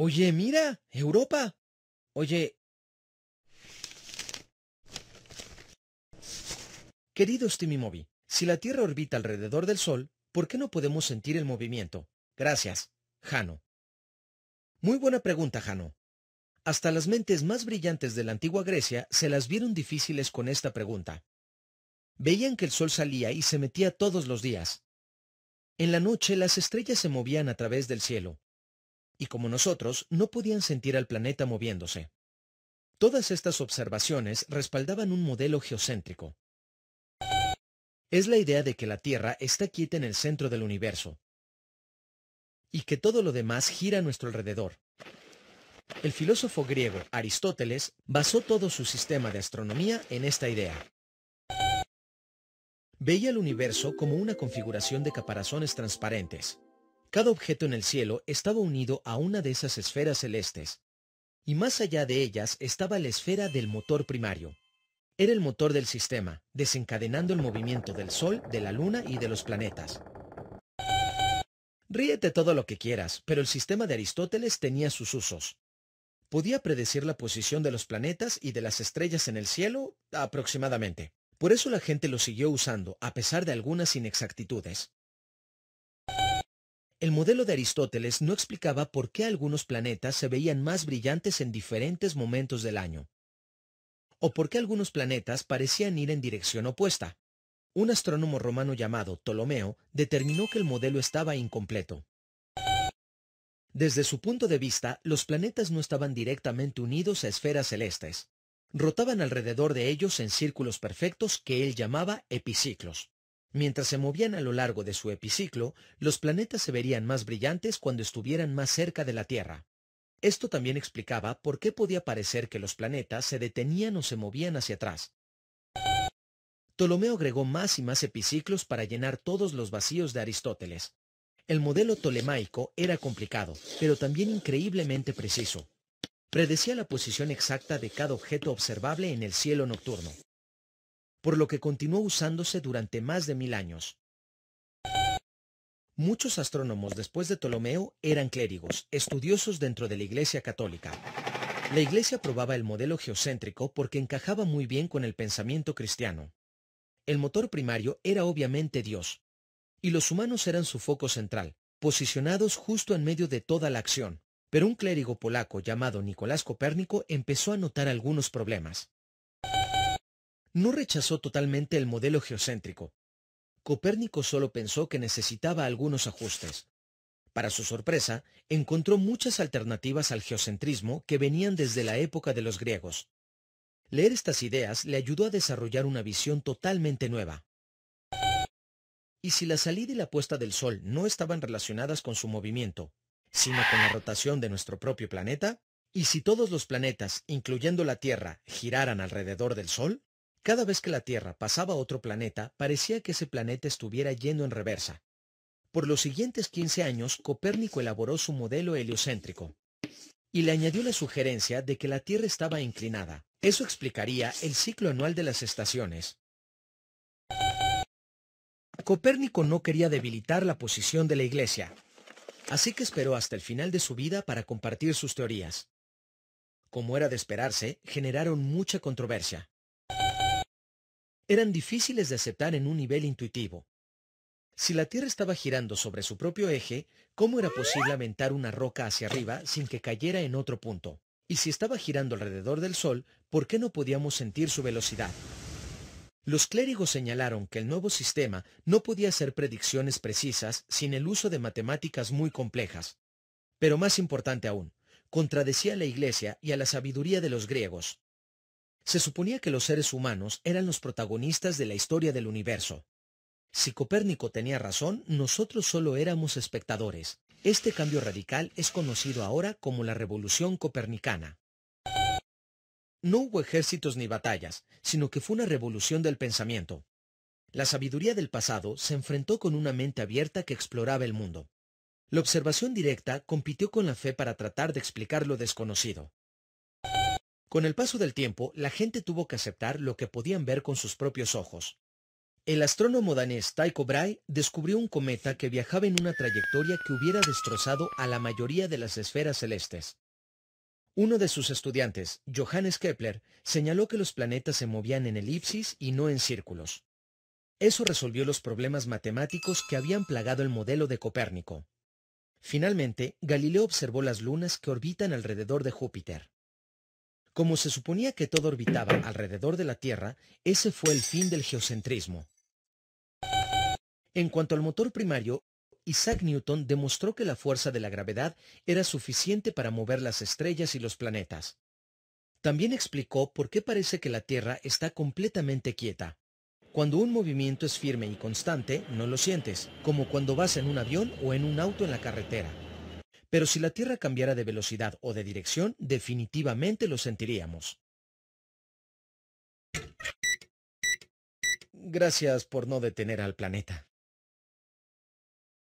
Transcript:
Oye, mira, Europa. Oye... Queridos movie si la Tierra orbita alrededor del Sol, ¿por qué no podemos sentir el movimiento? Gracias, Jano. Muy buena pregunta, Jano. Hasta las mentes más brillantes de la antigua Grecia se las vieron difíciles con esta pregunta. Veían que el sol salía y se metía todos los días. En la noche las estrellas se movían a través del cielo. Y como nosotros, no podían sentir al planeta moviéndose. Todas estas observaciones respaldaban un modelo geocéntrico, es la idea de que la Tierra está quieta en el centro del universo y que todo lo demás gira a nuestro alrededor. El filósofo griego Aristóteles basó todo su sistema de astronomía en esta idea. Veía el universo como una configuración de caparazones transparentes. Cada objeto en el cielo estaba unido a una de esas esferas celestes, y más allá de ellas estaba la esfera del motor primario, era el motor del sistema, desencadenando el movimiento del Sol, de la Luna y de los planetas. Ríete todo lo que quieras, pero el sistema de Aristóteles tenía sus usos. Podía predecir la posición de los planetas y de las estrellas en el cielo aproximadamente. Por eso la gente lo siguió usando, a pesar de algunas inexactitudes. El modelo de Aristóteles no explicaba por qué algunos planetas se veían más brillantes en diferentes momentos del año o por qué algunos planetas parecían ir en dirección opuesta. Un astrónomo romano llamado Ptolomeo determinó que el modelo estaba incompleto. Desde su punto de vista, los planetas no estaban directamente unidos a esferas celestes. Rotaban alrededor de ellos en círculos perfectos que él llamaba epiciclos. Mientras se movían a lo largo de su epiciclo, los planetas se verían más brillantes cuando estuvieran más cerca de la Tierra. Esto también explicaba por qué podía parecer que los planetas se detenían o se movían hacia atrás. Ptolomeo agregó más y más epiciclos para llenar todos los vacíos de Aristóteles. El modelo tolemaico era complicado, pero también increíblemente preciso. Predecía la posición exacta de cada objeto observable en el cielo nocturno, por lo que continuó usándose durante más de mil años. Muchos astrónomos después de Ptolomeo eran clérigos, estudiosos dentro de la Iglesia Católica. La Iglesia probaba el modelo geocéntrico porque encajaba muy bien con el pensamiento cristiano. El motor primario era obviamente Dios, y los humanos eran su foco central, posicionados justo en medio de toda la acción. Pero un clérigo polaco llamado Nicolás Copérnico empezó a notar algunos problemas. No rechazó totalmente el modelo geocéntrico, Copérnico solo pensó que necesitaba algunos ajustes. Para su sorpresa, encontró muchas alternativas al geocentrismo que venían desde la época de los griegos. Leer estas ideas le ayudó a desarrollar una visión totalmente nueva. Y si la salida y la puesta del Sol no estaban relacionadas con su movimiento, sino con la rotación de nuestro propio planeta, y si todos los planetas, incluyendo la Tierra, giraran alrededor del Sol, cada vez que la Tierra pasaba a otro planeta, parecía que ese planeta estuviera yendo en reversa. Por los siguientes 15 años, Copérnico elaboró su modelo heliocéntrico y le añadió la sugerencia de que la Tierra estaba inclinada. Eso explicaría el ciclo anual de las estaciones. Copérnico no quería debilitar la posición de la Iglesia, así que esperó hasta el final de su vida para compartir sus teorías. Como era de esperarse, generaron mucha controversia eran difíciles de aceptar en un nivel intuitivo. Si la Tierra estaba girando sobre su propio eje, ¿cómo era posible aventar una roca hacia arriba sin que cayera en otro punto? Y si estaba girando alrededor del Sol, ¿por qué no podíamos sentir su velocidad? Los clérigos señalaron que el nuevo sistema no podía hacer predicciones precisas sin el uso de matemáticas muy complejas. Pero más importante aún, contradecía a la Iglesia y a la sabiduría de los griegos. Se suponía que los seres humanos eran los protagonistas de la historia del universo. Si Copérnico tenía razón, nosotros solo éramos espectadores. Este cambio radical es conocido ahora como la Revolución Copernicana. No hubo ejércitos ni batallas, sino que fue una revolución del pensamiento. La sabiduría del pasado se enfrentó con una mente abierta que exploraba el mundo. La observación directa compitió con la fe para tratar de explicar lo desconocido. Con el paso del tiempo, la gente tuvo que aceptar lo que podían ver con sus propios ojos. El astrónomo danés Tycho Brahe descubrió un cometa que viajaba en una trayectoria que hubiera destrozado a la mayoría de las esferas celestes. Uno de sus estudiantes, Johannes Kepler, señaló que los planetas se movían en elipsis y no en círculos. Eso resolvió los problemas matemáticos que habían plagado el modelo de Copérnico. Finalmente, Galileo observó las lunas que orbitan alrededor de Júpiter. Como se suponía que todo orbitaba alrededor de la Tierra, ese fue el fin del geocentrismo. En cuanto al motor primario, Isaac Newton demostró que la fuerza de la gravedad era suficiente para mover las estrellas y los planetas. También explicó por qué parece que la Tierra está completamente quieta. Cuando un movimiento es firme y constante, no lo sientes, como cuando vas en un avión o en un auto en la carretera. Pero si la Tierra cambiara de velocidad o de dirección, definitivamente lo sentiríamos. Gracias por no detener al planeta.